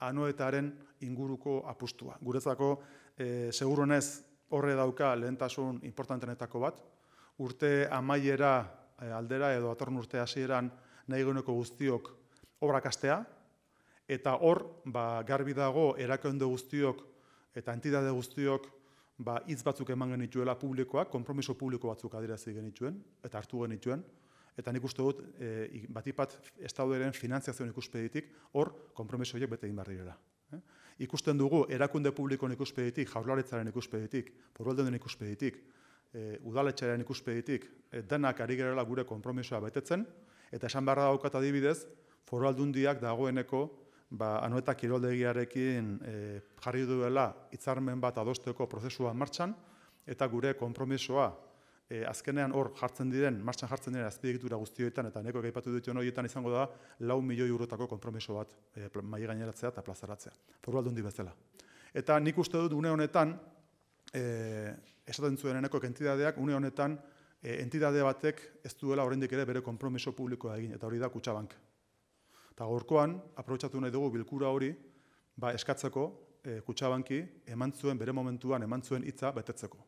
anoetaren inguruko apustua. Guretzako, e, segurunez, horre dauka lehentasun importantenetako bat, urte amaiera eh, aldera edo atorn urte hasieran nahi guneko guztiok obrakastea, eta hor, ba, garbi dago, erakonde guztiok eta entidade guztiok ba, hitz batzuk eman genituela publikoak, kompromiso publiko batzuk adirazi genituen, eta hartu genituen, eta nik uste dut e, bat ipat ikuspeditik hor kompromisoiek bete inbarri dira. E? Eh? Ikusten dugu erakunde publikoen ikuspeditik, jaurlaritzaren ikuspeditik, porualdean den ikuspeditik, e, udaletxaren ikuspeditik, e, denak ari gerela gure konpromisoa betetzen, eta esan barra daukat adibidez, porualdun dagoeneko ba, anueta kiroldegiarekin e, jarri duela hitzarmen bat adosteko prozesua martxan, eta gure konpromisoa e, azkenean hor jartzen diren, martxan jartzen diren azpiegitura guztioetan, eta neko gaipatu dituen horietan izango da, lau milioi eurotako konpromiso bat e, eh, gaineratzea eta plazaratzea. Foru aldundi bezala. Eta nik uste dut une honetan, e, esaten zuen eneko entidadeak, une honetan, e, entidade batek ez duela oraindik ere bere konpromiso publikoa egin, eta hori da kutsabank. Eta gorkoan, aprobetsatu nahi dugu bilkura hori, ba, eskatzeko, kutsabanki, eman zuen, bere momentuan, eman zuen hitza betetzeko.